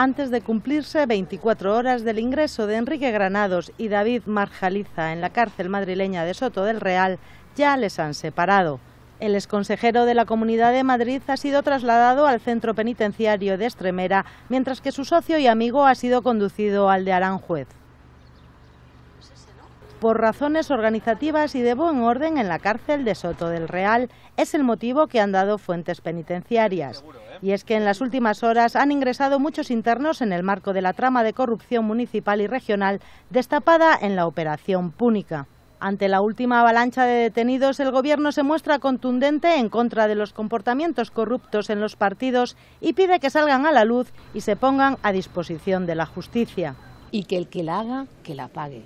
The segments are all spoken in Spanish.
antes de cumplirse 24 horas del ingreso de Enrique Granados y David Marjaliza en la cárcel madrileña de Soto del Real, ya les han separado. El exconsejero de la Comunidad de Madrid ha sido trasladado al centro penitenciario de Estremera, mientras que su socio y amigo ha sido conducido al de Aranjuez por razones organizativas y de buen orden en la cárcel de Soto del Real. Es el motivo que han dado fuentes penitenciarias. ¿eh? Y es que en las últimas horas han ingresado muchos internos en el marco de la trama de corrupción municipal y regional destapada en la operación Púnica. Ante la última avalancha de detenidos, el Gobierno se muestra contundente en contra de los comportamientos corruptos en los partidos y pide que salgan a la luz y se pongan a disposición de la justicia. Y que el que la haga, que la pague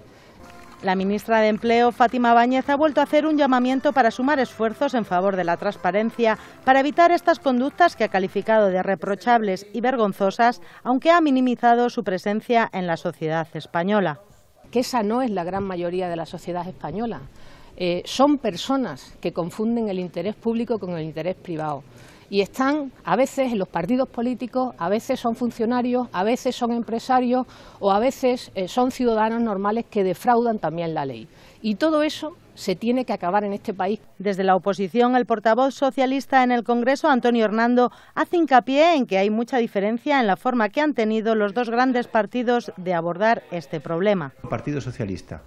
la ministra de Empleo, Fátima Báñez, ha vuelto a hacer un llamamiento para sumar esfuerzos en favor de la transparencia, para evitar estas conductas que ha calificado de reprochables y vergonzosas, aunque ha minimizado su presencia en la sociedad española. Que esa no es la gran mayoría de la sociedad española. Eh, son personas que confunden el interés público con el interés privado y están a veces en los partidos políticos, a veces son funcionarios, a veces son empresarios o a veces eh, son ciudadanos normales que defraudan también la ley. Y todo eso se tiene que acabar en este país. Desde la oposición, el portavoz socialista en el Congreso, Antonio Hernando, hace hincapié en que hay mucha diferencia en la forma que han tenido los dos grandes partidos de abordar este problema. El Partido Socialista,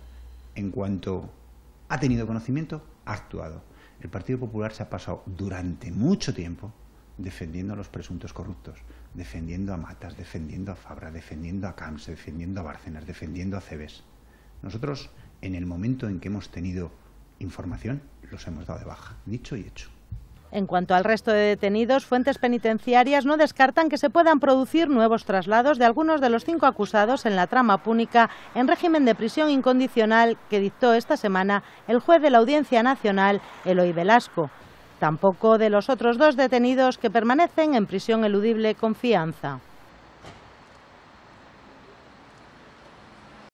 en cuanto ha tenido conocimiento, ha actuado. El Partido Popular se ha pasado durante mucho tiempo defendiendo a los presuntos corruptos, defendiendo a Matas, defendiendo a Fabra, defendiendo a Camps, defendiendo a Bárcenas, defendiendo a Cebes. Nosotros, en el momento en que hemos tenido información, los hemos dado de baja, dicho y hecho. En cuanto al resto de detenidos, fuentes penitenciarias no descartan que se puedan producir nuevos traslados de algunos de los cinco acusados en la trama púnica en régimen de prisión incondicional que dictó esta semana el juez de la Audiencia Nacional, Eloy Velasco. Tampoco de los otros dos detenidos que permanecen en prisión eludible confianza.